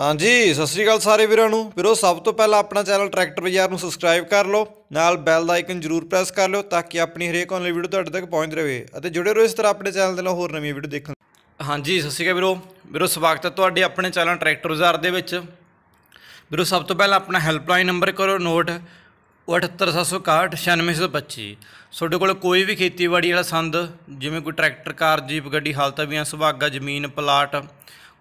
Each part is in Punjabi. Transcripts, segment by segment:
ਹਾਂਜੀ ਸਤਿ ਸ੍ਰੀ ਅਕਾਲ ਸਾਰੇ ਵੀਰਾਂ ਨੂੰ ਵੀਰੋ ਸਭ ਤੋਂ ਪਹਿਲਾਂ ਆਪਣਾ ਚੈਨਲ ਟਰੈਕਟਰ ਬਾਜ਼ਾਰ ਨੂੰ ਸਬਸਕ੍ਰਾਈਬ ਕਰ ਲਓ ਨਾਲ ਬੈਲ ਦਾ ਆਈਕਨ ਜ਼ਰੂਰ ਪ੍ਰੈਸ ਕਰ ਲਓ ਤਾਂ ਕਿ ਆਪਣੀ ਹਰੇਕ ਆਨਲਾਈਨ ਵੀਡੀਓ ਤੁਹਾਡੇ ਤੱਕ ਪਹੁੰਚ ਰਹੇ ਅਤੇ ਜੁੜੇ ਰਹੋ ਇਸ ਤਰ੍ਹਾਂ ਆਪਣੇ ਚੈਨਲ ਦੇ ਨਾਲ ਹੋਰ ਨਵੀਆਂ ਵੀਡੀਓ ਦੇਖਣ ਹਾਂਜੀ ਸਤਿ ਸ੍ਰੀ ਅਕਾਲ ਵੀਰੋ ਵੀਰੋ ਸਵਾਗਤ ਹੈ ਤੁਹਾਡੇ ਆਪਣੇ ਚੈਨਲ ਟਰੈਕਟਰ ਬਾਜ਼ਾਰ ਦੇ ਵਿੱਚ ਵੀਰੋ ਸਭ ਤੋਂ ਪਹਿਲਾਂ ਆਪਣਾ ਹੈਲਪਲਾਈਨ ਨੰਬਰ ਕਰੋ ਨੋਟ 78761 ਤੁਹਾਡੇ ਕੋਲ ਕੋਈ ਵੀ ਖੇਤੀਬਾੜੀ ਵਾਲਾ ਸੰਦ ਜਿਵੇਂ ਕੋਈ ਟਰੈਕਟਰ ਕਾਰ ਜੀਪ ਗੱਡੀ ਹਾਲਤਾਂ ਵੀਆਂ ਸੁਭਾਗਾ ਜ਼ਮੀਨ ਪਲਾਟ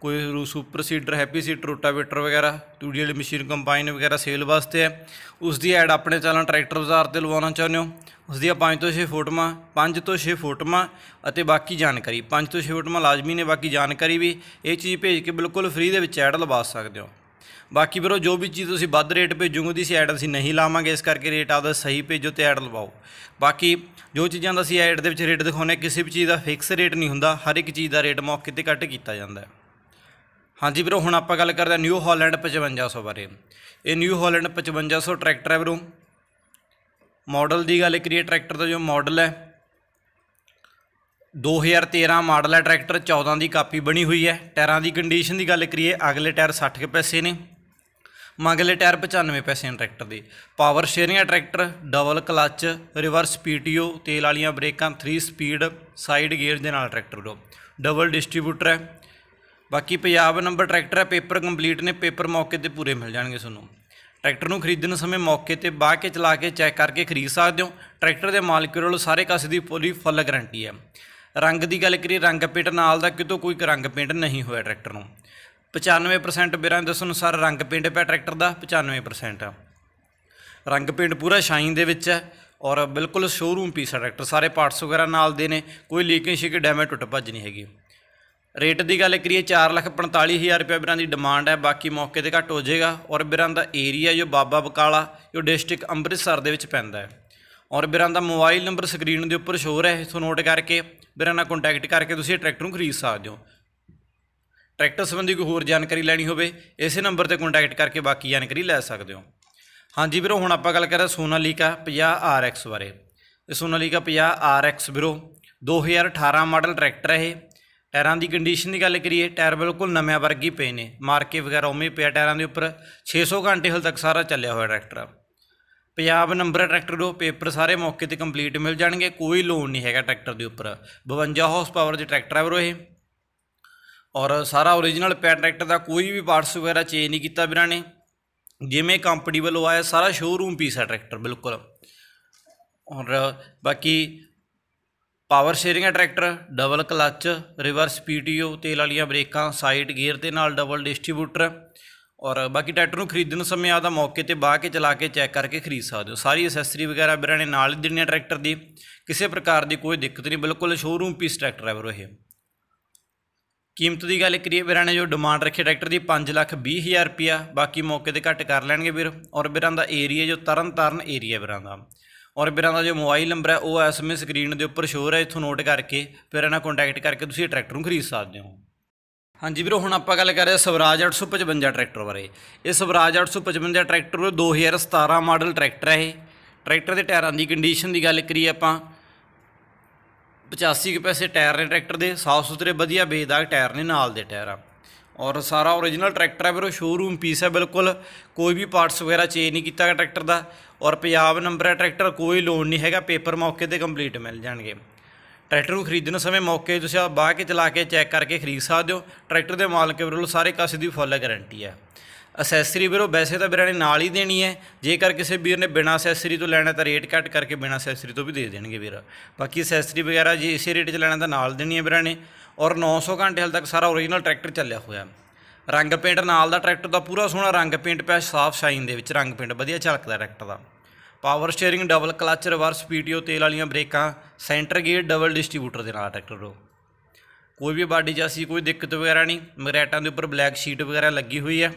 ਕੋਈ super seeder happy seeder rotavator ਵਗੈਰਾ ਟੂਡੀ ਵਾਲੀ ਮਸ਼ੀਨ ਕੰਬਾਈਨ ਵਗੈਰਾ ਸੇਲ ਵਾਸਤੇ ਹੈ ਉਸ ਦੀ ਐਡ ਆਪਣੇ ਚੈਨਲ ਟਰੈਕਟਰ ਬਾਜ਼ਾਰ ਤੇ ਲਵਾਉਣਾ ਚਾਹੁੰਦੇ ਹੋ ਉਸ ਦੀਆਂ 5 ਤੋਂ 6 ਫੋਟੋਆਂ 5 ਤੋਂ 6 ਫੋਟੋਆਂ ਅਤੇ ਬਾਕੀ ਜਾਣਕਾਰੀ 5 ਤੋਂ 6 ਫੋਟੋਆਂ ਲਾਜ਼ਮੀ ਨੇ ਬਾਕੀ ਜਾਣਕਾਰੀ ਵੀ ਇਹ ਚੀਜ਼ ਭੇਜ ਕੇ ਬਿਲਕੁਲ ਫ੍ਰੀ ਦੇ ਵਿੱਚ ਐਡ ਲਵਾ ਸਕਦੇ ਹੋ ਬਾਕੀ ਵੀਰੋ ਜੋ ਵੀ ਚੀਜ਼ ਤੁਸੀਂ ਵੱਧ ਰੇਟ ਭੇਜੋਗੇ ਦੀ ਸੀ ਐਡ ਅਸੀਂ ਨਹੀਂ ਲਾਵਾਂਗੇ ਇਸ ਕਰਕੇ ਰੇਟ ਆਪਦਾ ਸਹੀ ਭੇਜੋ ਤੇ ਐਡ ਲਵਾਓ ਬਾਕੀ ਜੋ ਚੀਜ਼ਾਂ ਦਾ ਅਸੀਂ ਐਡ ਦੇ ਵਿੱਚ ਰੇਟ ਦਿਖਾਉਨੇ ਕਿਸੇ ਵੀ ਚੀਜ਼ ਦਾ ਫਿਕਸ ਰੇਟ ਨਹੀਂ ਹੁੰਦਾ ਹਰ ਇੱਕ ਚੀਜ਼ ਦਾ ਰੇਟ ਮੌਕੇ ਤੇ ਕੱਟ ਕੀਤਾ ਜਾਂਦਾ ਹੈ ਹਾਂਜੀ ਵੀਰੋ ਹੁਣ ਆਪਾਂ ਗੱਲ ਕਰਦੇ ਆ ਨਿਊ ਹਾਲੈਂਡ 5500 ਬਾਰੇ ਇਹ ਨਿਊ ਹਾਲੈਂਡ 5500 ਟਰੈਕਟਰ ਹੈ ਵੀਰੋ ਮਾਡਲ ਦੀ ਗੱਲ ਕਰੀਏ ਟਰੈਕਟਰ ਦਾ ਜੋ ਮਾਡਲ ਹੈ 2013 ਮਾਡਲ ਹੈ ਟਰੈਕਟਰ 14 ਦੀ ਕਾਪੀ ਬਣੀ ਹੋਈ ਹੈ ਟਾਇਰਾਂ ਦੀ ਕੰਡੀਸ਼ਨ ਦੀ ਗੱਲ ਕਰੀਏ ਅਗਲੇ ਟਾਇਰ 60 ਕੇ ਪੈਸੇ ਨੇ ਮਗਲੇ ਟਾਇਰ 95 ਪੈਸੇ ਨੇ ਟਰੈਕਟਰ ਦੇ ਪਾਵਰ ਸ਼ੇਅਰਿੰਗ ਹੈ tractor double clutch reverse PTO ਤੇਲ ਵਾਲੀਆਂ ਬ੍ਰੇਕਾਂ 3 ਸਪੀਡ ਸਾਈਡ ਗੇਅਰ ਦੇ ਨਾਲ ਟਰੈਕਟਰ ਵੀਰੋ ਡਬਲ ਡਿਸਟ੍ਰੀਬਿਊਟਰ ਹੈ ਬਾਕੀ ਪੰਜਾਬ ਨੰਬਰ ਟਰੈਕਟਰ ਹੈ ਪੇਪਰ ਕੰਪਲੀਟ ਨੇ ਪੇਪਰ ਮੌਕੇ ਤੇ ਪੂਰੇ ਮਿਲ ਜਾਣਗੇ ਤੁਹਾਨੂੰ ਟਰੈਕਟਰ ਨੂੰ ਖਰੀਦਣ ਸਮੇਂ ਮੌਕੇ ਤੇ ਬਾਅਦ ਕੇ ਚਲਾ ਕੇ ਚੈੱਕ ਕਰਕੇ ਖਰੀਦ ਸਕਦੇ ਹੋ ਟਰੈਕਟਰ ਦੇ ਮਾਲਕ ਵੱਲੋਂ ਸਾਰੇ ਕਾਸੇ ਦੀ ਪੂਰੀ ਫੁੱਲ ਗਾਰੰਟੀ ਹੈ ਰੰਗ ਦੀ ਗੱਲ ਕਰੀ ਰੰਗ ਪੇਂਟ ਨਾਲ ਦਾ ਕਿਤੋਂ ਕੋਈ ਰੰਗ ਪੇਂਟ ਨਹੀਂ ਹੋਇਆ ਟਰੈਕਟਰ ਨੂੰ 95% ਬਿਰਾਂ ਦੱਸ ਅਨੁਸਾਰ ਰੰਗ ਪੇਂਟ ਪਿਆ ਟਰੈਕਟਰ ਦਾ 95% ਰੰਗ ਪੇਂਟ ਪੂਰਾ ਸ਼ਾਈਨ ਦੇ ਵਿੱਚ ਹੈ ਔਰ ਬਿਲਕੁਲ ਸ਼ੋਰੂਮ ਪੀਸ ਹੈ ਟਰੈਕਟਰ ਸਾਰੇ ਪਾਰਟਸ ਵਗੈਰਾ ਨਾਲ ਦੇ ਨੇ ਕੋਈ ਲੀਕਿੰਗ ਸ਼ਿਕ ਡੈਮੇਜ ਟੁੱਟ ਭੱਜ ਨਹੀਂ ਹੈਗੀ ਰੇਟ ਦੀ ਗੱਲ ਕਰੀਏ 445000 ਰੁਪਏ ਵੀਰਾਂ ਦੀ ਡਿਮਾਂਡ ਹੈ ਬਾਕੀ ਮੌਕੇ ਤੇ ਘੱਟ ਹੋ ਜਾਏਗਾ ਔਰ ਵੀਰਾਂ ਦਾ ਏਰੀਆ ਜੋ ਬਾਬਾ ਬਕਾਲਾ ਜੋ ਡਿਸਟ੍ਰਿਕਟ ਅੰਮ੍ਰਿਤਸਰ ਦੇ ਵਿੱਚ ਪੈਂਦਾ ਹੈ ਔਰ ਵੀਰਾਂ ਦਾ ਮੋਬਾਈਲ ਨੰਬਰ ਸਕਰੀਨ ਦੇ ਉੱਪਰ ਸ਼ੋਅ ਹੈ ਸੋ ਨੋਟ ਕਰਕੇ ਵੀਰਾਂ ਨਾਲ ਕੰਟੈਕਟ ਕਰਕੇ ਤੁਸੀਂ ਇਹ ਟਰੈਕਟਰ ਨੂੰ ਖਰੀਦ ਸਕਦੇ ਹੋ ਟਰੈਕਟਰ ਸੰਬੰਧੀ ਕੋਈ ਹੋਰ ਜਾਣਕਾਰੀ ਲੈਣੀ ਹੋਵੇ ਇਸੇ ਨੰਬਰ ਤੇ ਕੰਟੈਕਟ ਕਰਕੇ ਬਾਕੀ ਜਾਣਕਾਰੀ ਲੈ ਸਕਦੇ ਹੋ ਹਾਂਜੀ ਵੀਰੋ ਹੁਣ ਆਪਾਂ ਗੱਲ ਕਰ ਰਹੇ ਸੋਨਾਲੀਕਾ 50 RX ਬਾਰੇ ਇਹ ਸੋਨਾਲੀਕਾ 50 RX ਵੀਰੋ 2018 ਮਾਡਲ ਟਰੈਕਟਰ ਹੈ ਇਹ ਟਾਇਰਾਂ ਦੀ ਕੰਡੀਸ਼ਨ ਦੀ ਗੱਲ ਕਰੀਏ ਟਾਇਰ ਬਿਲਕੁਲ ਨਵੇਂ ਵਰਗੀ ਪਏ ਨੇ ਮਾਰਕੇ ਵਗੈਰਾ ਉਵੇਂ ਪਿਆ ਟਾਇਰਾਂ ਦੇ ਉੱਪਰ 600 ਘੰਟੇ ਹਲ ਤੱਕ ਸਾਰਾ ਚੱਲਿਆ ਹੋਇਆ ਟਰੈਕਟਰ ਪੰਜਾਬ ਨੰਬਰ ਟਰੈਕਟਰ ਦੇ ਪੇਪਰ ਸਾਰੇ ਮੌਕੇ ਤੇ ਕੰਪਲੀਟ ਮਿਲ ਜਾਣਗੇ ਕੋਈ ਲੋਨ ਨਹੀਂ ਹੈਗਾ ਟਰੈਕਟਰ ਦੇ ਉੱਪਰ 52 ਹਾਰਸ ਪਾਵਰ ਦੇ ਟਰੈਕਟਰ ਹੈ ਵੀਰੋ ਇਹ ਔਰ ਸਾਰਾ origignal ਪੈ ਟਰੈਕਟਰ ਦਾ ਕੋਈ ਵੀ ਪਾਰਟਸ ਵਗੈਰਾ ਚੇਂਜ ਨਹੀਂ ਕੀਤਾ ਵੀਰਾਂ ਨੇ ਜਿਵੇਂ ਕੰਪਨੀ ਵੱਲੋਂ ਆਇਆ ਸਾਰਾ ਸ਼ੋਰੂਮ ਪੀਸ ਹੈ ਟਰੈਕਟਰ ਬਿਲਕੁਲ ਔਰ ਬਾਕੀ ਪਾਵਰ ਸ਼ੇਅਰਿੰਗ ਹੈ tractor double clutch reverse PTO ਤੇਲ ਵਾਲੀਆਂ ਬ੍ਰੇਕਾਂ ਸਾਈਡ ਗੇਅਰ ਦੇ ਨਾਲ ਡਬਲ ਡਿਸਟ੍ਰੀਬਿਊਟਰ ਔਰ ਬਾਕੀ ਟਰੈਕਟਰ ਨੂੰ ਖਰੀਦਣ ਸਮੇਂ ਆਦਾ ਮੌਕੇ ਤੇ ਬਾਹ ਕੇ ਚਲਾ ਕੇ ਚੈੱਕ ਕਰਕੇ ਖਰੀਦ ਸਕਦੇ ਹੋ ਸਾਰੀ ਐਸੈਸਰੀ ਵਗੈਰਾ ਵੀਰਾਂ ਨੇ ਨਾਲ ਹੀ ਦੇਣੀ ਟਰੈਕਟਰ ਦੀ ਕਿਸੇ ਪ੍ਰਕਾਰ ਦੀ ਕੋਈ ਦਿੱਕਤ ਨਹੀਂ ਬਿਲਕੁਲ ਸ਼ੋਰੂਮ ਪੀਸ ਟਰੈਕਟਰ ਹੈ ਬਰੋ ਇਹ ਕੀਮਤ ਦੀ ਗੱਲ ਕਰੀਏ ਵੀਰਾਂ ਨੇ ਜੋ ਡਿਮਾਂਡ ਰੱਖੀ ਟਰੈਕਟਰ ਦੀ 5 ਲੱਖ 20 ਹਜ਼ਾਰ ਰੁਪਿਆ ਬਾਕੀ ਮੌਕੇ ਤੇ ਘੱਟ ਕਰ ਲੈਣਗੇ ਵੀਰ ਔਰ ਵੀਰਾਂ ਦਾ ਏਰੀਆ ਜੋ ਤਰਨ ਤਰਨ ਏਰੀਆ ਵੀਰਾਂ ਦਾ ਔਰ ਵੀਰਾਂ ਦਾ ਜੋ ਮੋਬਾਈਲ ਨੰਬਰ ਹੈ ਉਹ ਐਸਐਮਐਸ ਸਕਰੀਨ ਦੇ ਉੱਪਰ ਸ਼ੋਅ ਹੈ ਇੱਥੋਂ ਨੋਟ ਕਰਕੇ ਫਿਰ ਇਹਨਾਂ ਕੰਟੈਕਟ ਕਰਕੇ ਤੁਸੀਂ ਟਰੈਕਟਰ ਨੂੰ ਖਰੀਦ ਸਕਦੇ ਹੋ ਹਾਂਜੀ ਵੀਰੋ ਹੁਣ ਆਪਾਂ ਗੱਲ ਕਰ ਰਹੇ ਸਵਰਾਜ 855 ਟਰੈਕਟਰ ਬਾਰੇ ਇਹ ਸਵਰਾਜ 855 ਟਰੈਕਟਰ 2017 ਮਾਡਲ ਟਰੈਕਟਰ ਹੈ ਇਹ ਟਰੈਕਟਰ ਦੇ ਟਾਇਰਾਂ ਦੀ ਕੰਡੀਸ਼ਨ ਦੀ ਗੱਲ ਕਰੀਏ ਆਪਾਂ 85 ਕੇ ਪੈਸੇ ਟਾਇਰ ਨੇ ਟਰੈਕਟਰ ਦੇ ਸਾਫ ਸੁਥਰੇ ਵਧੀਆ ਬੇਦਾਗ ਟਾਇਰ ਨੇ ਨਾਲ ਦੇ ਟਾਇਰ ਆ ਔਰ ਸਾਰਾ origignal ਟਰੈਕਟਰ ਹੈ ਵੀਰੋ ਸ਼ੋਰੂਮ ਪੀਸ ਹੈ ਬਿਲਕੁਲ ਕੋਈ ਵੀ ਪਾਰਟਸ ਵਗੈਰਾ ਚੇਂਜ ਨਹੀਂ ਕੀਤਾ ਹੈ ਟਰੈਕਟਰ ਦਾ ਔਰ ਪੰਜਾਬ ਨੰਬਰ ਹੈ ਟਰੈਕਟਰ ਕੋਈ ਲੋਨ ਨਹੀਂ ਹੈਗਾ ਪੇਪਰ ਮੌਕੇ ਤੇ ਕੰਪਲੀਟ ਮਿਲ ਜਾਣਗੇ ਟਰੈਕਟਰ ਨੂੰ ਖਰੀਦਣ ਸਮੇਂ ਮੌਕੇ ਤੁਸੀਂ ਆ ਬਾਹ ਕੇ ਚਲਾ ਕੇ ਚੈੱਕ ਕਰਕੇ ਖਰੀਦ ਸਕਦੇ ਹੋ ਟਰੈਕਟਰ ਦੇ ਮਾਲਕ ਵੱਲੋਂ ਸਾਰੇ ਕਾਸੇ ਦੀ ਫੁੱਲ ਗਾਰੰਟੀ ਹੈ ਅਸੈਸਰੀ ਵੀਰੋ ਵੈਸੇ ਤਾਂ ਵੀਰਾਂ ਨੇ ਨਾਲ ਹੀ ਦੇਣੀ ਹੈ ਜੇਕਰ ਕਿਸੇ ਵੀਰ ਨੇ ਬਿਨਾ ਅਸੈਸਰੀ ਤੋਂ ਲੈਣਾ ਤਾਂ ਰੇਟ ਘੱਟ ਕਰਕੇ ਬਿਨਾ ਅਸੈਸਰੀ ਤੋਂ ਵੀ ਦੇ ਦੇਣਗੇ ਵੀਰ ਬਾਕੀ ਅਸੈਸਰੀ ਵਗੈਰਾ ਜੇ ਇਸੇ ਰੇਟ 'ਚ ਲੈਣਾ ਤਾਂ ਨਾਲ ਦੇਣੀ ਹੈ ਵੀਰਾਂ ਨੇ ਔਰ 900 ਘੰਟੇ ਹਾਲ ਤੱਕ ਸਾਰਾ origignal ਟਰੈਕਟਰ ਚੱਲਿਆ ਹੋਇਆ ਰੰਗ ਪੇਂਟ ਨਾਲ ਦਾ ਟਰੈਕਟਰ ਦਾ ਪੂਰਾ ਸੋਹਣਾ ਰੰਗ ਪੇਂਟ ਪਿਆ ਸਾਫ ਸ਼ਾਈਨ ਦੇ ਵਿੱਚ ਰੰਗ ਪੇਂਟ ਵਧੀਆ ਝਲਕਦਾ ਟਰੈਕਟਰ ਦਾ power steering double clutch reverse PTO ਤੇਲ ਵਾਲੀਆਂ ਬ੍ਰੇਕਾਂ ਸੈਂਟਰ ਗੇਅਰ ਡਬਲ ਡਿਸਟ੍ਰੀਬਿਊਟਰ ਦੇ ਨਾਲ ਟਰੈਕਟਰ ਰੋ ਕੋਈ ਵੀ ਬਾਡੀ ਜਾਸੀ ਕੋਈ ਦਿੱਕਤ ਵਗੈਰਾ ਨਹੀਂ ਮਗਰੈਟਾਂ ਦੇ ਉੱਪਰ ਬਲੈਕ ਸ਼ੀਟ ਵਗੈਰਾ ਲੱਗੀ ਹੋਈ ਹੈ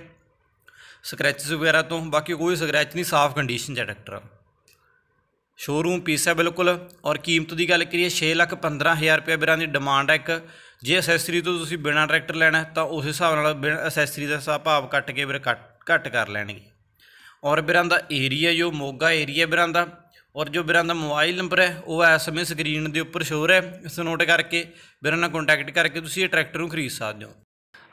ਸਕ੍ਰੈਚਸ ਵਗੈਰਾ ਤੋਂ ਬਾਕੀ ਕੋਈ ਸਕ੍ਰੈਚ ਨਹੀਂ ਸਾਫ਼ ਕੰਡੀਸ਼ਨ 'ਚ ਹੈ ਟਰੈਕਟਰ ਸ਼ੋਰੂਮ ਪੀਸ ਹੈ ਬਿਲਕੁਲ ਔਰ ਕੀਮਤ ਦੀ ਗੱਲ ਕਰੀਏ 6 ਲੱਖ ਹਜ਼ਾਰ ਰੁਪਏ ਬਿਰਾਂ ਦੀ ਡਿਮਾਂਡ ਹੈ ਇੱਕ ਜੇ ਅਸੈਸਰੀ ਤੋਂ ਤੁਸੀਂ ਬਿਨਾ ਟਰੈਕਟਰ ਲੈਣਾ ਤਾਂ ਉਸ ਹਿਸਾਬ ਨਾਲ ਅਸੈਸਰੀ ਦਾ ਹਿਸਾਬ ਭਾਵ ਕੱਟ ਕੇ ਵੀਰ ਘੱਟ ਕਰ ਲੈਣਗੇ ਔਰ ਬਿਰਾਂ ਦਾ ਏਰੀਆ ਜੋ ਮੋਗਾ ਏਰੀਆ ਬਿਰਾਂ ਦਾ ਔਰ ਜੋ ਬਿਰਾਂ ਦਾ ਮੋਬਾਈਲ ਨੰਬਰ ਹੈ ਉਹ ਇਸ ਸਮੇਂ ਸਕਰੀਨ ਦੇ ਉੱਪਰ ਸ਼ੋਰ ਹੈ ਇਸ ਨੋਟ ਕਰਕੇ ਬਿਰਾਂ ਨਾਲ ਕੰਟੈਕਟ ਕਰਕੇ ਤੁਸੀਂ ਇਹ ਟਰੈਕਟਰ ਨੂੰ ਖਰੀਦ ਸਕਦੇ ਹੋ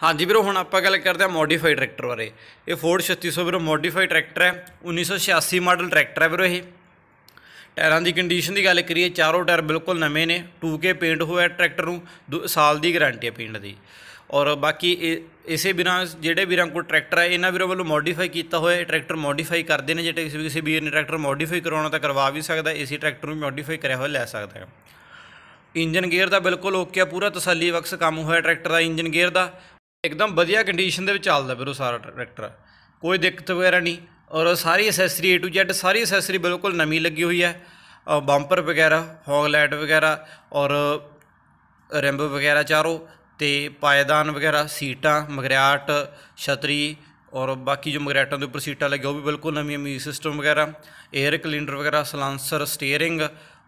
ਹਾਂਜੀ ਵੀਰੋ ਹੁਣ ਆਪਾਂ ਗੱਲ ਕਰਦੇ ਆ ਮੋਡੀਫਾਈਡ ਟਰੈਕਟਰ ਬਾਰੇ ਇਹ ਫੋਰਡ 3600 ਵੀਰੋ ਮੋਡੀਫਾਈਡ ਟਰੈਕਟਰ ਹੈ 1986 ਮਾਡਲ ਟਰੈਕਟਰ ਹੈ ਵੀਰੋ ਇਹ ਟਾਇਰਾਂ ਦੀ ਕੰਡੀਸ਼ਨ ਦੀ ਗੱਲ ਕਰੀਏ ਚਾਰੋਂ ਟਾਇਰ ਬਿਲਕੁਲ ਨਵੇਂ ਨੇ 2K ਪੇਂਟ ਹੋਇਆ ਟਰੈਕਟਰ ਨੂੰ ਸਾਲ ਦੀ ਗਾਰੰਟੀ ਹੈ ਪੇਂਟ ਦੀ ਔਰ ਬਾਕੀ ਇਸੇ ਬਿਨਾ ਜਿਹੜੇ ਵੀਰਾਂ ਕੋਲ ਟਰੈਕਟਰ ਹੈ ਇਹਨਾਂ ਵੀਰਾਂ ਵੱਲੋਂ ਮੋਡੀਫਾਈ ਕੀਤਾ ਹੋਇਆ ਇਹ ਟਰੈਕਟਰ ਮੋਡੀਫਾਈ ਕਰਦੇ ਨੇ ਜਿਹੜੇ ਕਿਸੇ ਕਿਸੇ ਵੀਰ ਨੇ ਟਰੈਕਟਰ ਮੋਡੀਫਾਈ ਕਰਾਉਣਾ ਤਾਂ ਕਰਵਾ ਵੀ ਸਕਦਾ ਇਸੇ ਟਰੈਕਟਰ ਨੂੰ ਮੋਡੀਫਾਈ ਕਰਿਆ ਹੋਇਆ ਲੈ ਸਕਦਾ ਹੈ ਇੰਜਨ ਗੇਅਰ ਦਾ ਬਿਲਕੁਲ ਓਕੇ ਆ ਪੂਰਾ ਤਸੱਲੀ ਬਖਸ਼ ਕੰਮ ਹੋਇਆ ਟਰੈਕਟਰ ਦਾ ਇੰਜਨ ਗੇਅਰ ਦਾ ਇੱਕਦਮ ਵਧੀਆ ਕੰਡੀਸ਼ਨ ਦੇ ਵਿੱਚ ਚੱਲਦਾ ਵੀਰੋ ਸਾਰਾ ਟਰੈਕਟਰ ਕੋਈ ਦਿੱਕਤ ਵਗੈਰਾ ਨਹੀਂ ਔਰ ਸਾਰੀ ਐਸੈਸਰੀ A to Z ਸਾਰੀ ਐਸੈਸਰੀ ਬਿਲਕੁਲ ਨਵੀਂ ਲੱਗੀ ਹੋਈ ਹੈ ਬੰਪਰ ਵਗੈਰਾ ਹੌਗ ਲਾਈਟ ਵਗੈਰਾ ਔਰ ਰਿੰਬ ਵਗੈਰਾ ਚਾਰੋ ਤੇ ਪਾਇਦਾਨ ਵਗੈਰਾ ਸੀਟਾਂ ਮਗਰਿਆਟ ਛਤਰੀ ਔਰ ਬਾਕੀ ਜੋ ਮਗਰਾਟਾਂ ਦੇ ਉੱਪਰ ਸੀਟਾਂ ਲੱਗੀਆਂ ਉਹ ਵੀ ਬਿਲਕੁਲ ਨਵੀਂ ਐਮੀ ਸਿਸਟਮ ਵਗੈਰਾ 에ਅਰ ਕਲਿੰਡਰ ਵਗੈਰਾ ਸਲਾਂਸਰ ਸਟੀਅਰਿੰਗ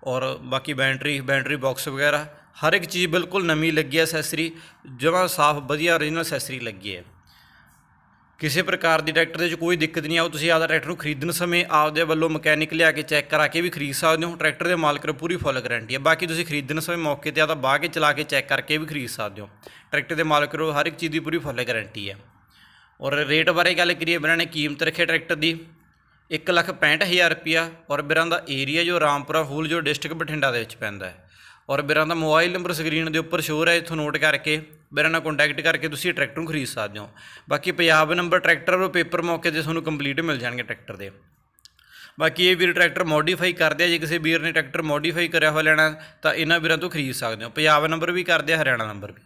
ਔਰ ਬਾਕੀ ਬੈਟਰੀ ਬੈਟਰੀ ਬਾਕਸ ਵਗੈਰਾ ਹਰ ਇੱਕ ਚੀਜ਼ ਬਿਲਕੁਲ ਨਵੀਂ ਲੱਗੀ ਹੈ ਅਸੈਸਰੀ ਜਿਵੇਂ ਸਾਫ਼ ਵਧੀਆ origignal ਅਸੈਸਰੀ ਲੱਗੀ ਹੈ ਕਿਸੇ ਪ੍ਰਕਾਰ ਦੀ ਟਰੈਕਟਰ ਦੇ ਵਿੱਚ ਕੋਈ ਦਿੱਕਤ ਨਹੀਂ ਆਉ ਤੁਸੀਂ ਆਪਦਾ ਟਰੈਕਟਰ ਨੂੰ ਖਰੀਦਣ ਸਮੇਂ ਆਪਦੇ ਵੱਲੋਂ ਮਕੈਨਿਕ ਲਿਆ ਕੇ ਚੈੱਕ ਕਰਾ ਕੇ ਵੀ ਖਰੀਦ ਸਕਦੇ ਹੋ ਟਰੈਕਟਰ ਦੇ ਮਾਲਕ ਨੂੰ ਪੂਰੀ ਫੁੱਲ ਗਾਰੰਟੀ ਹੈ ਬਾਕੀ ਤੁਸੀਂ ਖਰੀਦਣ ਸਮੇਂ ਮੌਕੇ ਤੇ ਆਪਦਾ ਬਾਹ ਕੇ ਚਲਾ ਕੇ ਚੈੱਕ ਕਰਕੇ ਵੀ ਖਰੀਦ ਸਕਦੇ ਹੋ ਟਰੈਕਟਰ ਦੇ ਮਾਲਕ ਨੂੰ ਹਰ ਇੱਕ ਚੀਜ਼ ਦੀ ਪੂਰੀ ਫੁੱਲ ਗਾਰੰਟੀ ਹੈ ਔਰ ਰੇਟ ਬਾਰੇ ਗੱਲ ਕਰੀਏ ਬਰਾਂ ਨੇ ਕੀਮਤ ਰੱਖੇ ਟਰੈਕਟਰ ਦੀ 1,65,000 ਰੁਪਿਆ ਔਰ ਬਰਾਂ ਦਾ ਏਰੀਆ ਜੋ ਰਾਮਪੁਰਾ ਫੂਲ ਜੋ ਡਿਸਟ੍ਰਿਕਟ ਬਠਿੰਡਾ ਦੇ ਵਿੱਚ ਪੈਂਦਾ ਹੈ ਔਰ ਮੇਰਾ ਦਾ ਮੋਬਾਈਲ ਨੰਬਰ ਸਕਰੀਨ ਦੇ ਉੱਪਰ ਸ਼ੋਅ ਰਿਹਾ ਇਥੋਂ ਨੋਟ ਕਰਕੇ ਮੇਰੇ ਨਾਲ ਕੰਟੈਕਟ ਕਰਕੇ ਤੁਸੀਂ ਟਰੈਕਟਰ ਨੂੰ ਖਰੀਦ ਸਕਦੇ ਹੋ ਬਾਕੀ ਪੰਜਾਬ ਨੰਬਰ ਟਰੈਕਟਰ ਉਹ ਪੇਪਰ ਮੌਕੇ ਤੇ ਤੁਹਾਨੂੰ ਕੰਪਲੀਟ ਮਿਲ ਜਾਣਗੇ ਟਰੈਕਟਰ ਦੇ ਬਾਕੀ ਇਹ ਵੀਰ ਟਰੈਕਟਰ ਮੋਡੀਫਾਈ ਕਰਦੇ ਆ ਜੇ ਕਿਸੇ ਵੀਰ ਨੇ ਟਰੈਕਟਰ ਮੋਡੀਫਾਈ ਕਰਿਆ ਹੋਇਆ ਲੈਣਾ ਤਾਂ ਇਹਨਾਂ ਵੀਰਾਂ ਤੋਂ ਖਰੀਦ ਸਕਦੇ ਹੋ ਪੰਜਾਬ ਨੰਬਰ ਵੀ ਕਰਦੇ ਆ ਹਰਿਆਣਾ ਨੰਬਰ ਵੀ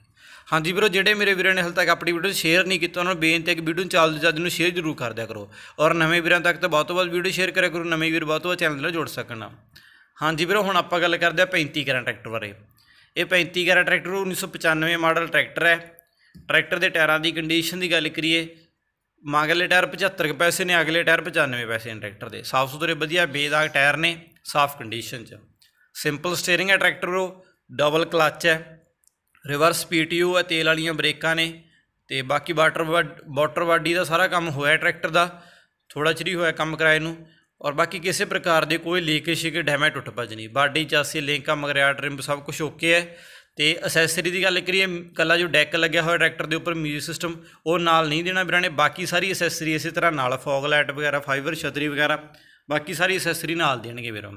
ਹਾਂਜੀ ਵੀਰੋ ਜਿਹੜੇ ਮੇਰੇ ਵੀਰਾਂ ਨੇ ਹਾਲ ਤੱਕ ਆਪਣੀ ਵੀਡੀਓ ਸ਼ੇਅਰ ਨਹੀਂ ਕੀਤਾ ਉਹਨਾਂ ਨੂੰ ਬੇਨਤੀ ਹੈ ਕਿ ਵੀਡੀਓ ਨੂੰ ਚੱਲਦੇ ਚੱਲਦੇ ਨੂੰ ਸ਼ੇਅਰ ਜ਼ਰੂਰ ਕਰ ਦਿਆ ਕਰੋ ਔਰ ਨਵੇਂ ਵੀਰਾਂ ਤੱਕ ਤਾਂ ਬਹੁਤ ਬਹੁਤ ਵੀਡੀਓ ਸ਼ੇਅਰ ਕਰਿਆ ਕਰੋ ਨਵੇਂ ਵੀਰ ਬਹੁਤ ਬਹੁਤ ਚੈਨਲ ਨਾਲ ਜੁੜ ਸਕਣਾ ਹਾਂਜੀ ਵੀਰੋ ਹੁਣ ਆਪਾਂ ਗੱਲ ਕਰਦੇ ਆ 35 11 ਟਰੈਕਟਰ ਬਾਰੇ ਇਹ 35 11 ਟਰੈਕਟਰ 1995 ਮਾਡਲ ਟਰੈਕਟਰ ਹੈ ਟਰੈਕਟਰ ਦੇ ਟਾਇਰਾਂ ਦੀ ਕੰਡੀਸ਼ਨ ਦੀ ਗੱਲ ਕਰੀਏ ਮਾਗਲੇ ਟਾਇਰ 75 ਪੈਸੇ ਨੇ ਅਗਲੇ ਟਾਇਰ 95 ਪੈਸੇ ਨੇ ਟਰੈਕਟਰ ਦੇ ਸਾਫ ਸੁਥਰੇ ਵਧੀਆ ਬੇਦਾਗ ਟਾਇਰ ਨੇ ਸਾਫ ਕੰਡੀਸ਼ਨ 'ਚ ਸਿੰਪਲ ਸਟੀਅਰਿੰਗ ਹੈ ਟਰੈਕਟਰ ਉਹ ਡਬਲ ਕਲੱਚ ਹੈ ਰਿਵਰਸ ਪੀਟੀਯੂ ਹੈ ਤੇਲ ਵਾਲੀਆਂ ਬ੍ਰੇਕਾਂ ਨੇ ਤੇ ਬਾਕੀ ਵਾਟਰ ਵਾਟਰ ਬਾਡੀ ਦਾ ਸਾਰਾ ਕੰਮ ਹੋਇਆ ਟਰੈਕਟਰ ਦਾ ਥੋੜਾ ਚਿਰ ਹੀ ਹੋਇਆ ਕੰਮ ਕਰਾਏ ਨੂੰ ਔਰ ਬਾਕੀ ਕਿਸੇ ਪ੍ਰਕਾਰ ਦੇ ਕੋਈ ਲੀਕੇਜ ਕਿ ਡੈਮੇਜ ਟੁੱਟ ਭੱਜ ਨਹੀਂ ਬਾਡੀ ਚਾਸੀ ਲਿੰਕਾ ਮਗਰਿਆ ਟ੍ਰਿਮ ਸਭ ਕੁਝ ਓਕੇ ਹੈ ਤੇ ਐਸੈਸਰੀ ਦੀ ਗੱਲ ਕਰੀਏ ਕੱਲਾ ਜੋ ਡੈਕ ਲੱਗਿਆ ਹੋਇਆ ਟਰੈਕਟਰ ਦੇ ਉੱਪਰ ਮਿਊਜ਼ਿਕ ਸਿਸਟਮ ਉਹ ਨਾਲ ਨਹੀਂ ਦੇਣਾ ਵੀਰਾਂ ਨੇ ਬਾਕੀ ਸਾਰੀ ਐਸੈਸਰੀ ਇਸੇ ਤਰ੍ਹਾਂ ਨਾਲ ਫੌਗ ਲਾਈਟ ਵਗੈਰਾ ਫਾਈਬਰ ਛਤਰੀ ਵਗੈਰਾ ਬਾਕੀ ਸਾਰੀ ਐਸੈਸਰੀ ਨਾਲ ਦੇਣਗੇ ਵੀਰਾਂ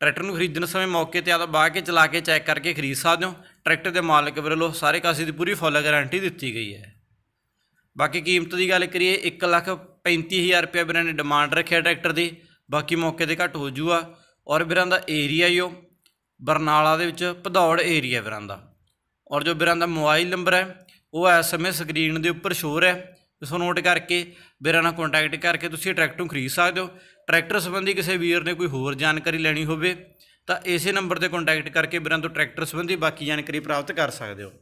ਟਰੈਕਟਰ ਨੂੰ ਖਰੀਦਣ ਸਮੇਂ ਮੌਕੇ ਤੇ ਆਦਾ ਬਾਹ ਕੇ ਚਲਾ ਕੇ ਚੈੱਕ ਕਰਕੇ ਖਰੀਦ ਸਕਦੇ ਹੋ ਟਰੈਕਟਰ ਦੇ ਮਾਲਕ ਵੱਲੋਂ ਸਾਰੇ ਕਾਸੇ ਦੀ ਪੂਰੀ ਫੁੱਲ ਗਾਰੰਟੀ ਦਿੱਤੀ ਗਈ ਹੈ ਬਾਕੀ ਕੀਮਤ ਦੀ ਗੱਲ ਕਰੀਏ 1 ਲੱਖ 35000 ਰੁਪਏ ਵੀਰਾਂ ਨੇ ਡਿਮਾਂਡ ਰੱਖਿਆ ਟਰੈਕਟਰ ਦੀ ਬਾਕੀ ਮੌਕੇ ਤੇ ਘੱਟ ਹੋ ਜੂਗਾ ਔਰ ਵੀਰਾਂ ਦਾ ਏਰੀਆ ਹੀ ਉਹ ਬਰਨਾਲਾ ਦੇ ਵਿੱਚ ਭਦੌੜ ਏਰੀਆ ਵੀਰਾਂ ਦਾ ਔਰ ਜੋ ਵੀਰਾਂ ਦਾ ਮੋਬਾਈਲ ਨੰਬਰ ਹੈ ਉਹ ਇਸ ਸਮੇਂ ਸਕਰੀਨ ਦੇ ਉੱਪਰ ਸ਼ੋਰ ਹੈ ਤੁਸੀਂ ਨੋਟ ਕਰਕੇ ਵੀਰਾਂ ਨਾਲ ਕੰਟੈਕਟ ਕਰਕੇ ਤੁਸੀਂ ਟਰੈਕਟਰ ਨੂੰ ਖਰੀਦ ਸਕਦੇ ਹੋ ਟਰੈਕਟਰ ਸੰਬੰਧੀ ਕਿਸੇ ਵੀਰ ਨੇ ਕੋਈ ਹੋਰ ਜਾਣਕਾਰੀ ਲੈਣੀ ਹੋਵੇ ਤਾਂ ਇਸੇ ਨੰਬਰ ਤੇ ਕੰਟੈਕਟ ਕਰਕੇ ਵੀਰਾਂ ਤੋਂ ਟਰੈਕਟਰ ਸੰਬੰਧੀ ਬਾਕੀ ਜਾਣਕਾਰੀ ਪ੍ਰਾਪਤ ਕਰ ਸਕਦੇ ਹੋ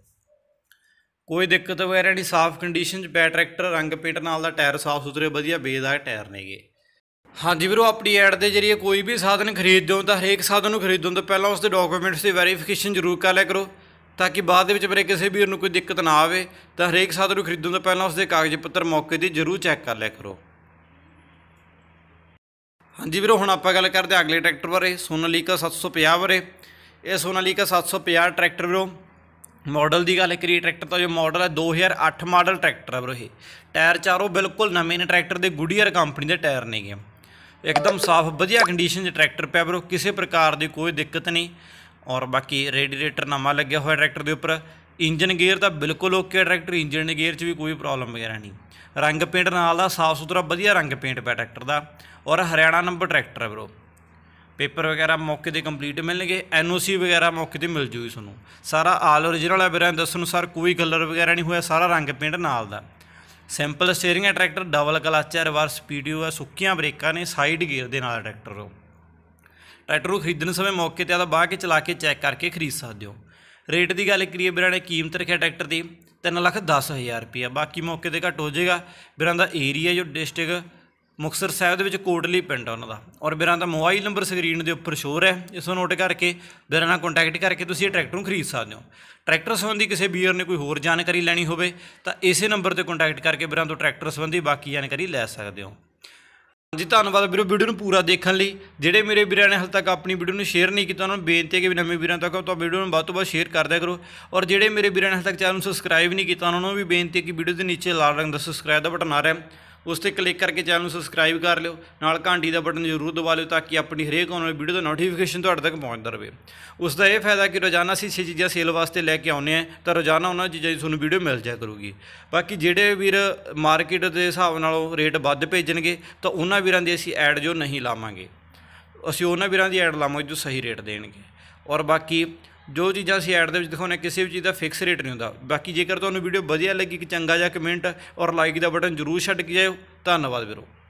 ਕੋਈ ਦਿੱਕਤ ਵਗੈਰਾ ਨਹੀਂ ਸਾਫ਼ ਕੰਡੀਸ਼ਨ 'ਚ ਬੈ ਟਰੈਕਟਰ ਰੰਗ ਪੇਟ ਨਾਲ ਦਾ ਟਾਇਰ ਸਾਫ਼ ਸੁਥਰੇ ਵਧੀਆ ਬੇਦਾਗ ਟਾਇਰ ਨੇਗੇ ਹਾਂਜੀ ਵੀਰੋ ਆਪਣੀ ਐਡ ਦੇ ਜਰੀਏ ਕੋਈ ਵੀ ਸਾਧਨ ਖਰੀਦਦੇ ਹੋ ਤਾਂ ਹਰੇਕ ਸਾਧਨ ਨੂੰ ਖਰੀਦਣ ਤੋਂ ਪਹਿਲਾਂ ਉਸ ਦੇ ਡਾਕੂਮੈਂਟਸ ਦੀ ਵੈਰੀਫਿਕੇਸ਼ਨ ਜ਼ਰੂਰ ਕਰ ਲਿਆ ਕਰੋ ਤਾਂ ਕਿ ਬਾਅਦ ਦੇ ਵਿੱਚ ਮੇਰੇ ਕਿਸੇ ਵੀਰ ਨੂੰ ਕੋਈ ਦਿੱਕਤ ਨਾ ਆਵੇ ਤਾਂ ਹਰੇਕ ਸਾਧਨ ਨੂੰ ਖਰੀਦਣ ਤੋਂ ਪਹਿਲਾਂ ਉਸ ਦੇ ਕਾਗਜ਼ ਪੱਤਰ ਮੌਕੇ ਤੇ ਜ਼ਰੂਰ ਚੈੱਕ ਕਰ ਲਿਆ ਕਰੋ ਹਾਂਜੀ ਵੀਰੋ ਹੁਣ ਆਪਾਂ ਗੱਲ ਕਰਦੇ ਆ ਅਗਲੇ ਟਰੈਕਟਰ ਬਾਰੇ ਸੋਨਾਲੀਕਾ 750 ਬਾਰੇ ਇਹ ਸੋਨਾਲੀਕਾ 750 ਟਰੈਕਟਰ ਵੀਰੋ ਮਾਡਲ ਦੀ ਗੱਲ ਕਰੀਏ ਟਰੈਕਟਰ ਦਾ ਜੋ ਮਾਡਲ ਹੈ 2008 ਮਾਡਲ ਟਰੈਕਟਰ ਹੈ ਬਰੋ ਇਹ ਟਾਇਰ ਚਾਰੋਂ ਬਿਲਕੁਲ ਨਵੇਂ ਨੇ ਟਰੈਕਟਰ ਦੇ ਗੁਡੀਅਰ ਕੰਪਨੀ ਦੇ ਟਾਇਰ ਨੇਗੇ ਇੱਕਦਮ ਸਾਫ਼ ਵਧੀਆ ਕੰਡੀਸ਼ਨ 'ਚ ਟਰੈਕਟਰ ਪਿਆ ਬਰੋ ਕਿਸੇ ਪ੍ਰਕਾਰ ਦੀ ਕੋਈ ਦਿੱਕਤ ਨਹੀਂ ਔਰ ਬਾਕੀ ਰੇਡੀਏਟਰ ਨਵਾਂ ਲੱਗਿਆ ਹੋਇਆ ਟਰੈਕਟਰ ਦੇ ਉੱਪਰ ਇੰਜਨ ਗੇਅਰ ਤਾਂ ਬਿਲਕੁਲ ਓਕੇ ਹੈ ਟਰੈਕਟਰ ਇੰਜਨ ਦੇ ਗੇਅਰ 'ਚ ਵੀ ਕੋਈ ਪ੍ਰੋਬਲਮ ਵਗੈਰਾ ਨਹੀਂ ਰੰਗ ਪੇਂਟ ਨਾਲ ਦਾ ਸਾਫ਼ ਸੁਥਰਾ ਵਧੀਆ ਰੰਗ ਪੇਂਟ ਪਿਆ ਟਰੈਕਟਰ ਦਾ ਔਰ ਹਰਿਆਣਾ ਨੰਬਰ ਟਰੈਕਟਰ ਹੈ ਬਰੋ ਪੇਪਰ ਵਗੈਰਾ ਮੌਕੇ ਤੇ ਕੰਪਲੀਟ ਮਿਲਣਗੇ ਐਨਓਸੀ ਵਗੈਰਾ ਮੌਕੇ ਤੇ ਮਿਲ ਜੂਗੀ ਤੁਹਾਨੂੰ ਸਾਰਾ ਆਲ origignal ਹੈ ਵੀਰਾਂ ਦੱਸਣ ਅਨੁਸਾਰ ਕੋਈ ਕਲਰ ਵਗੈਰਾ ਨਹੀਂ ਹੋਇਆ ਸਾਰਾ ਰੰਗ ਪੇਂਟ ਨਾਲ ਦਾ ਸਿੰਪਲ ਸਟੀਅਰਿੰਗ ਹੈ ਟਰੈਕਟਰ ਡਬਲ ਕਲਚ ਹੈ ਰਿਵਰਸ ਪੀਡੀਓ ਹੈ ਸੁੱਕੀਆਂ ਬ੍ਰੇਕਾਂ ਨੇ ਸਾਈਡ ਗੇਅਰ ਦੇ ਨਾਲ ਟਰੈਕਟਰ ਉਹ ਟਰੈਕਟਰ ਨੂੰ ਖਰੀਦਣ ਸਮੇਂ ਮੌਕੇ ਤੇ ਆਦਾ ਬਾਹ ਕੇ ਚਲਾ ਕੇ ਚੈੱਕ ਕਰਕੇ ਖਰੀਦ ਸਕਦੇ ਹੋ ਰੇਟ ਦੀ ਗੱਲ ਕਰੀਏ ਵੀਰਾਂ ਨੇ ਕੀਮਤ ਰੱਖਿਆ ਟਰੈਕਟਰ ਦੀ 3 ਲੱਖ 10 ਹਜ਼ਾਰ ਰੁਪਏ ਬਾਕੀ ਮੌਕੇ ਤੇ ਘਟ ਹੋ ਜਾਏਗਾ ਵੀਰਾਂ ਦਾ ਏਰੀਆ ਜੋ ਡਿਸਟ੍ਰਿਕਟ ਮੁਕਸਰ ਸਾਹਿਬ ਦੇ ਵਿੱਚ ਕੋਟਲੀ ਪਿੰਡ ਉਹਨਾਂ ਦਾ ਔਰ ਵੀਰਾਂ ਦਾ ਮੋਬਾਈਲ ਨੰਬਰ ਸਕਰੀਨ ਦੇ ਉੱਪਰ ਸ਼ੋਰ ਹੈ ਇਸ ਨੂੰ ਨੋਟ ਕਰਕੇ ਵੀਰਾਂ ਨਾਲ ਕੰਟੈਕਟ ਕਰਕੇ ਤੁਸੀਂ ਇਹ ਟਰੈਕਟਰ ਨੂੰ ਖਰੀਦ ਸਕਦੇ ਹੋ ਟਰੈਕਟਰ ਸੰਬੰਧੀ ਕਿਸੇ ਵੀਰ ਨੇ ਕੋਈ ਹੋਰ ਜਾਣਕਾਰੀ ਲੈਣੀ ਹੋਵੇ ਤਾਂ ਇਸੇ ਨੰਬਰ ਤੇ ਕੰਟੈਕਟ ਕਰਕੇ ਵੀਰਾਂ ਤੋਂ ਟਰੈਕਟਰ ਸੰਬੰਧੀ ਬਾਕੀ ਜਾਣਕਾਰੀ ਲੈ ਸਕਦੇ ਹੋ ਜੀ ਧੰਨਵਾਦ ਵੀਰੋ ਵੀਡੀਓ ਨੂੰ ਪੂਰਾ ਦੇਖਣ ਲਈ ਜਿਹੜੇ ਮੇਰੇ ਵੀਰਾਂ ਨੇ ਹਾਲ ਤੱਕ ਆਪਣੀ ਵੀਡੀਓ ਨੂੰ ਸ਼ੇਅਰ ਨਹੀਂ ਕੀਤਾ ਉਹਨਾਂ ਨੂੰ ਬੇਨਤੀ ਹੈ ਕਿ ਨਵੇਂ ਵੀਰਾਂ ਤੱਕ ਤਾਂ ਵੀਡੀਓ ਨੂੰ ਵੱਧ ਤੋਂ ਵੱਧ ਸ਼ੇਅਰ ਕਰਦਿਆ ਕਰੋ ਔਰ ਜਿਹੜੇ ਮੇਰੇ ਵੀਰਾਂ ਨੇ ਹਾਲ ਤੱਕ ਚੈਨਲ ਨੂੰ ਸਬਸਕ੍ਰਾਈਬ ਨਹੀਂ ਕੀਤਾ ਉਹਨਾਂ ਨੂੰ ਵੀ ਬੇਨਤੀ ਹੈ ਕਿ ਵੀਡੀਓ ਦੇ ਨੀਚੇ ਲਾਲ ਰੰਗ ਦਾ ਸਬਸਕ੍ਰਾਈਬ ਦਾ ਬਟਨ ਆ ਰਿਹਾ ਉਸ ਤੇ ਕਲਿੱਕ ਕਰਕੇ ਚੈਨਲ ਨੂੰ ਸਬਸਕ੍ਰਾਈਬ ਕਰ ਲਿਓ ਨਾਲ ਘੰਟੀ ਦਾ ਬਟਨ ਜ਼ਰੂਰ ਦਬਾ ਲਿਓ ਤਾਂ ਕਿ ਆਪਣੀ ਹਰੇਕ ਆਉਣ ਵਾਲੀ ਵੀਡੀਓ ਦਾ ਨੋਟੀਫਿਕੇਸ਼ਨ ਤੁਹਾਡੇ ਤੱਕ ਪਹੁੰਚਦਾ ਰਹੇ ਉਸ ਦਾ ਇਹ ਫਾਇਦਾ ਕਿ ਰੋਜ਼ਾਨਾ ਅਸੀਂ ਛੇ ਚੀਜ਼ਾਂ ਸੇਲ ਵਾਸਤੇ ਲੈ ਕੇ ਆਉਂਦੇ ਆ ਤਾਂ ਰੋਜ਼ਾਨਾ ਉਹਨਾਂ ਚੀਜ਼ਾਂ ਦੀ ਤੁਹਾਨੂੰ ਵੀਡੀਓ ਮਿਲ ਜਾਇਆ ਕਰੂਗੀ ਬਾਕੀ ਜਿਹੜੇ ਵੀਰ ਮਾਰਕੀਟ ਦੇ ਹਿਸਾਬ ਨਾਲੋਂ ਰੇਟ ਵੱਧ ਭੇਜਣਗੇ ਤਾਂ ਉਹਨਾਂ ਵੀਰਾਂ ਦੀ ਅਸੀਂ ਐਡ ਜੋ ਨਹੀਂ ਲਾਵਾਂਗੇ ਅਸੀਂ ਉਹਨਾਂ ਵੀਰਾਂ ਦੀ ਐਡ ਲਾਵਾਂਗੇ ਜੋ ਸਹੀ ਰੇਟ ਦੇਣਗੇ ਔਰ ਬਾਕੀ ਜੋ ਚੀਜ਼ਾਂ ਅਸੀਂ ਐਡ ਦੇ ਵਿੱਚ ਦਿਖਾਉਨੇ ਕਿਸੇ ਵੀ ਚੀਜ਼ ਦਾ ਫਿਕਸ ਰੇਟ ਨਹੀਂ ਹੁੰਦਾ ਬਾਕੀ ਜੇਕਰ ਤੁਹਾਨੂੰ ਵੀਡੀਓ ਵਧੀਆ ਲੱਗੀ ਕਿ ਚੰਗਾ ਜਿਹਾ ਕਮੈਂਟ ਔਰ ਲਾਈਕ ਦਾ ਬਟਨ ਜ਼ਰੂਰ ਛੱਡ ਕੇ ਜਾਇਓ ਧੰਨਵਾਦ ਵੀਰੋ